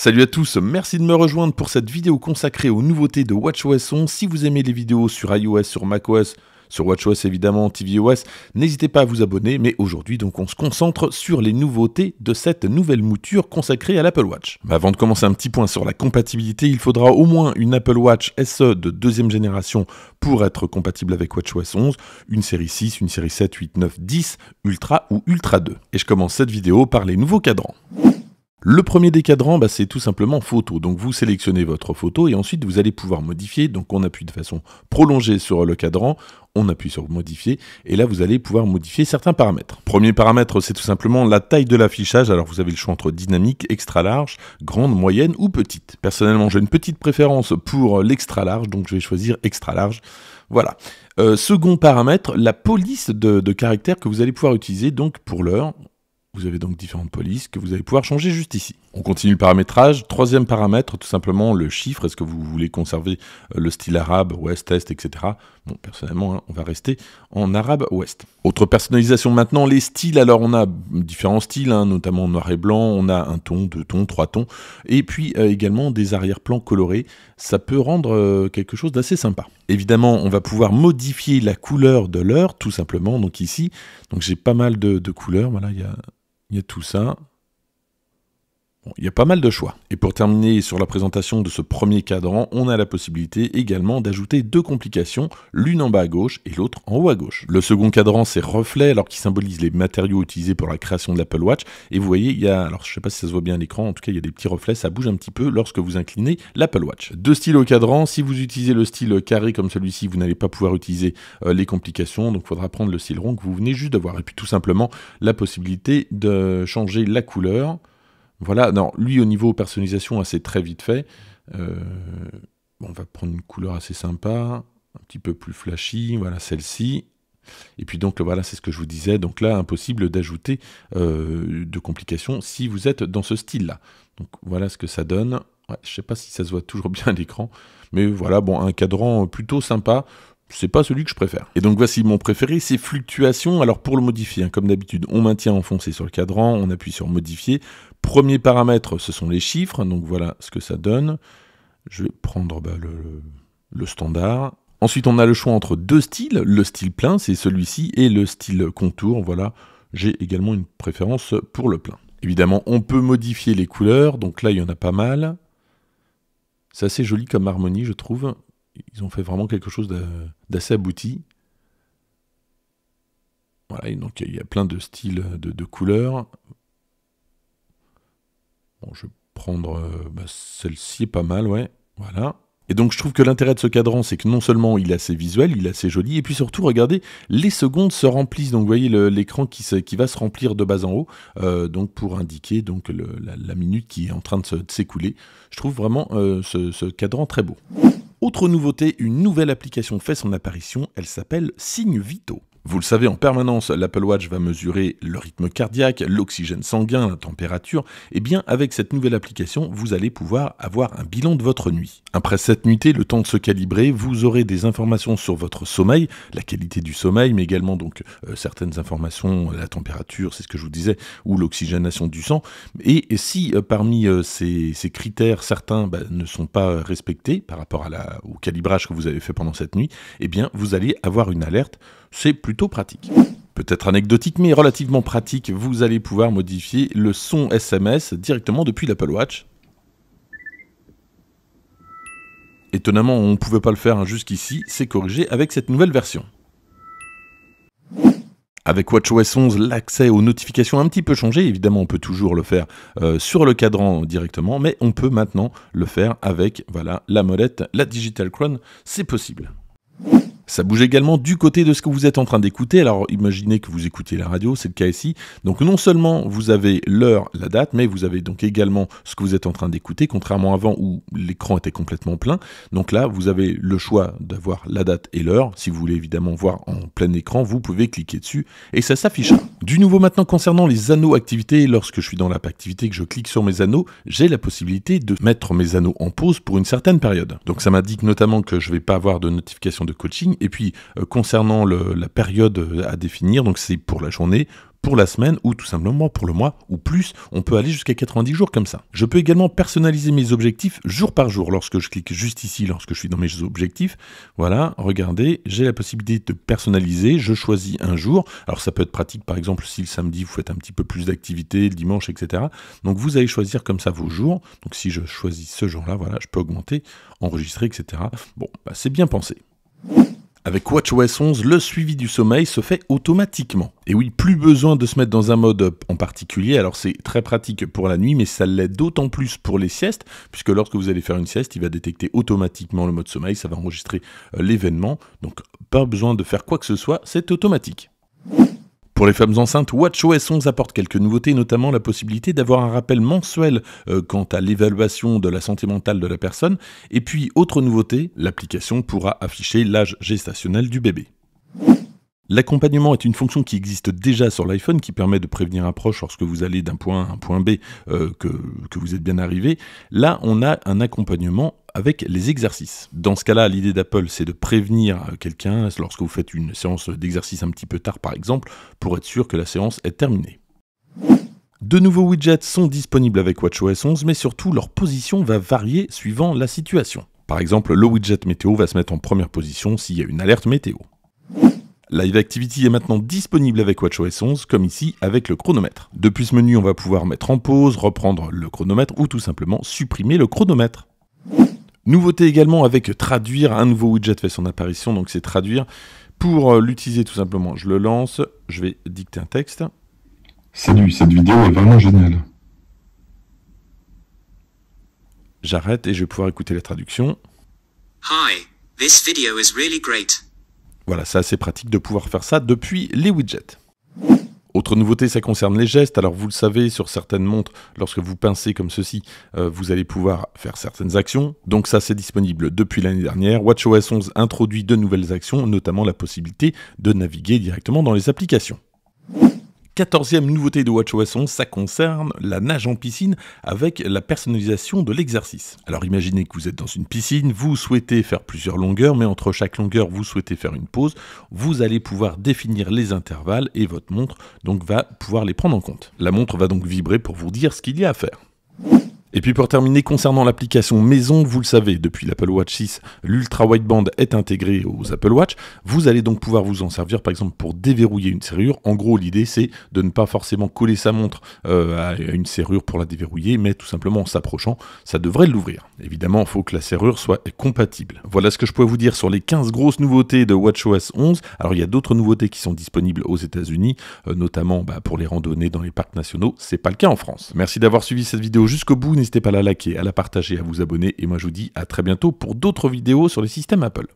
Salut à tous, merci de me rejoindre pour cette vidéo consacrée aux nouveautés de WatchOS 11. Si vous aimez les vidéos sur iOS, sur macOS, sur WatchOS évidemment, tvOS, n'hésitez pas à vous abonner, mais aujourd'hui donc on se concentre sur les nouveautés de cette nouvelle mouture consacrée à l'Apple Watch. avant de commencer un petit point sur la compatibilité, il faudra au moins une Apple Watch SE de deuxième génération pour être compatible avec WatchOS 11, une série 6, une série 7, 8, 9, 10, Ultra ou Ultra 2. Et je commence cette vidéo par les nouveaux cadrans. Le premier des cadrans, bah, c'est tout simplement photo. Donc vous sélectionnez votre photo et ensuite vous allez pouvoir modifier. Donc on appuie de façon prolongée sur le cadran, on appuie sur modifier et là vous allez pouvoir modifier certains paramètres. Premier paramètre, c'est tout simplement la taille de l'affichage. Alors vous avez le choix entre dynamique, extra large, grande, moyenne ou petite. Personnellement, j'ai une petite préférence pour l'extra large, donc je vais choisir extra large. Voilà. Euh, second paramètre, la police de, de caractères que vous allez pouvoir utiliser. Donc pour l'heure, vous avez donc différentes polices que vous allez pouvoir changer juste ici. On continue le paramétrage. Troisième paramètre, tout simplement le chiffre. Est-ce que vous voulez conserver euh, le style arabe, ouest, est, etc. Bon, personnellement, hein, on va rester en arabe ouest. Autre personnalisation maintenant, les styles. Alors, on a différents styles, hein, notamment noir et blanc. On a un ton, deux tons, trois tons. Et puis euh, également des arrière-plans colorés. Ça peut rendre euh, quelque chose d'assez sympa. Évidemment, on va pouvoir modifier la couleur de l'heure, tout simplement, donc ici. Donc j'ai pas mal de, couleurs, voilà, il y a tout ça il y a pas mal de choix. Et pour terminer sur la présentation de ce premier cadran, on a la possibilité également d'ajouter deux complications, l'une en bas à gauche et l'autre en haut à gauche. Le second cadran, c'est reflet, alors qui symbolise les matériaux utilisés pour la création de l'Apple Watch. Et vous voyez, il y a, alors je sais pas si ça se voit bien à l'écran, en tout cas, il y a des petits reflets, ça bouge un petit peu lorsque vous inclinez l'Apple Watch. Deux styles au cadran, si vous utilisez le style carré comme celui-ci, vous n'allez pas pouvoir utiliser euh, les complications, donc il faudra prendre le style rond que vous venez juste d'avoir. Et puis tout simplement, la possibilité de changer la couleur voilà, non, lui au niveau personnalisation, assez très vite fait. Euh, on va prendre une couleur assez sympa, un petit peu plus flashy, voilà celle-ci. Et puis donc voilà, c'est ce que je vous disais. Donc là, impossible d'ajouter euh, de complications si vous êtes dans ce style-là. Donc voilà ce que ça donne. je je sais pas si ça se voit toujours bien à l'écran, mais voilà, bon, un cadran plutôt sympa, c'est pas celui que je préfère. Et donc voici mon préféré, c'est Fluctuation. Alors pour le modifier, hein, comme d'habitude, on maintient enfoncé sur le cadran, on appuie sur Modifier. Premier paramètre, ce sont les chiffres, donc voilà ce que ça donne. Je vais prendre bah, le, le standard. Ensuite, on a le choix entre deux styles, le style plein, c'est celui-ci, et le style contour, voilà. J'ai également une préférence pour le plein. Évidemment, on peut modifier les couleurs, donc là, il y en a pas mal. C'est assez joli comme harmonie, je trouve ils ont fait vraiment quelque chose d'assez abouti. Voilà, donc il y a plein de styles, de, couleurs. je vais prendre euh, bah, celle-ci, pas mal, ouais. Voilà. Et donc je trouve que l'intérêt de ce cadran, c'est que non seulement il est assez visuel, il est assez joli, et puis surtout, regardez, les secondes se remplissent. Donc vous voyez l'écran qui, va se remplir de bas en haut, euh, donc pour indiquer donc, la, minute qui est en train de s'écouler. Je trouve vraiment euh, ce cadran très beau. Autre nouveauté, une nouvelle application fait son apparition, elle s'appelle Signe Vito. Vous le savez, en permanence, l'Apple Watch va mesurer le rythme cardiaque, l'oxygène sanguin, la température. Et eh bien, avec cette nouvelle application, vous allez pouvoir avoir un bilan de votre nuit. Après cette nuitée, le temps de se calibrer, vous aurez des informations sur votre sommeil, la qualité du sommeil, mais également donc euh, certaines informations, la température, c'est ce que je vous disais, ou l'oxygénation du sang. Et si euh, parmi euh, ces, critères, certains bah, ne sont pas respectés par rapport à la, au calibrage que vous avez fait pendant cette nuit, et eh bien, vous allez avoir une alerte. C'est pratique peut-être anecdotique mais relativement pratique, vous allez pouvoir modifier le son SMS directement depuis l'Apple Watch. Étonnamment, on ne pouvait pas le faire hein, jusqu'ici, c'est corrigé avec cette nouvelle version. Avec WatchOS 11, l'accès aux notifications a un petit peu changé. Évidemment, on peut toujours le faire euh, sur le cadran directement, mais on peut maintenant le faire avec voilà, la molette, la Digital Crown, c'est possible. Ça bouge également du côté de ce que vous êtes en train d'écouter. Alors imaginez que vous écoutez la radio, c'est le cas ici. Donc non seulement vous avez l'heure, la date, mais vous avez donc également ce que vous êtes en train d'écouter, contrairement avant où l'écran était complètement plein. Donc là, vous avez le choix d'avoir la date et l'heure. Si vous voulez évidemment voir en plein écran, vous pouvez cliquer dessus et ça s'affiche. Du nouveau maintenant concernant les anneaux activités, lorsque je suis dans l'app activité que je clique sur mes anneaux, j'ai la possibilité de mettre mes anneaux en pause pour une certaine période. Donc ça m'indique notamment que je vais pas avoir de notification de coaching et et puis, euh, concernant la période euh, à définir, donc c'est pour la journée, pour la semaine ou tout simplement pour le mois ou plus, on peut aller jusqu'à 90 jours comme ça. Je peux également personnaliser mes objectifs jour par jour lorsque je clique juste ici, lorsque je suis dans mes objectifs. Voilà, regardez, j'ai la possibilité de personnaliser, je choisis un jour. Alors ça peut être pratique par exemple si le samedi vous faites un petit peu plus d'activités, le dimanche, etc. Donc vous allez choisir comme ça vos jours. Donc si je choisis ce jour-là, voilà, je peux augmenter, enregistrer, etc. Bon, bah, c'est bien pensé. Avec WatchOS 11, le suivi du sommeil se fait automatiquement. Et oui, plus besoin de se mettre dans un mode en particulier, alors c'est très pratique pour la nuit, mais ça l'est d'autant plus pour les siestes, puisque lorsque vous allez faire une sieste, il va détecter automatiquement le mode sommeil, ça va enregistrer euh, l'événement, donc pas besoin de faire quoi que ce soit, c'est automatique. Pour les femmes enceintes, WatchOS 11 apporte quelques nouveautés, notamment la possibilité d'avoir un rappel mensuel euh, quant à l'évaluation de la santé mentale de la personne. Et puis, autre nouveauté, l'application pourra afficher l'âge gestationnel du bébé. L'accompagnement est une fonction qui existe déjà sur l'iPhone, qui permet de prévenir un proche lorsque vous allez d'un point A à un point B, euh, que, que vous êtes bien arrivé. Là, on a un accompagnement avec les exercices. Dans ce cas-là, l'idée d'Apple, c'est de prévenir euh, quelqu'un lorsque vous faites une séance d'exercice un petit peu tard, par exemple, pour être sûr que la séance est terminée. De nouveaux widgets sont disponibles avec WatchOS 11, mais surtout leur position va varier suivant la situation. Par exemple, le widget météo va se mettre en première position s'il y a une alerte météo. Live Activity est maintenant disponible avec WatchOS 11, comme ici avec le chronomètre. Depuis ce menu, on va pouvoir mettre en pause, reprendre le chronomètre ou tout simplement supprimer le chronomètre. Nouveauté également avec traduire, un nouveau widget fait son apparition, donc c'est traduire. Pour euh, l'utiliser tout simplement, je le lance, je vais dicter un texte. Salut, cette vidéo est vraiment géniale. J'arrête et je vais pouvoir écouter la traduction. Hi, this video is really great. Voilà, c'est assez pratique de pouvoir faire ça depuis les widgets. Autre nouveauté, ça concerne les gestes. Alors vous le savez, sur certaines montres, lorsque vous pincez comme ceci, euh, vous allez pouvoir faire certaines actions. Donc ça, c'est disponible depuis l'année dernière. WatchOS 11 introduit de nouvelles actions, notamment la possibilité de naviguer directement dans les applications. Quatorzième nouveauté de Watch 11, ça concerne la nage en piscine avec la personnalisation de l'exercice. Alors imaginez que vous êtes dans une piscine, vous souhaitez faire plusieurs longueurs, mais entre chaque longueur, vous souhaitez faire une pause. Vous allez pouvoir définir les intervalles et votre montre donc va pouvoir les prendre en compte. La montre va donc vibrer pour vous dire ce qu'il y a à faire. Et puis pour terminer, concernant l'application maison, vous le savez, depuis l'Apple Watch 6, l'ultra wideband est intégré aux Apple Watch. Vous allez donc pouvoir vous en servir par exemple pour déverrouiller une serrure. En gros, l'idée c'est de ne pas forcément coller sa montre euh, à une serrure pour la déverrouiller, mais tout simplement en s'approchant, ça devrait l'ouvrir. Évidemment, il faut que la serrure soit compatible. Voilà ce que je pouvais vous dire sur les 15 grosses nouveautés de WatchOS 11. Alors il y a d'autres nouveautés qui sont disponibles aux États-Unis, euh, notamment bah, pour les randonnées dans les parcs nationaux. C'est pas le cas en France. Merci d'avoir suivi cette vidéo jusqu'au bout n'hésitez pas à la liker, à la partager, à vous abonner. Et moi, je vous dis à très bientôt pour d'autres vidéos sur le système Apple.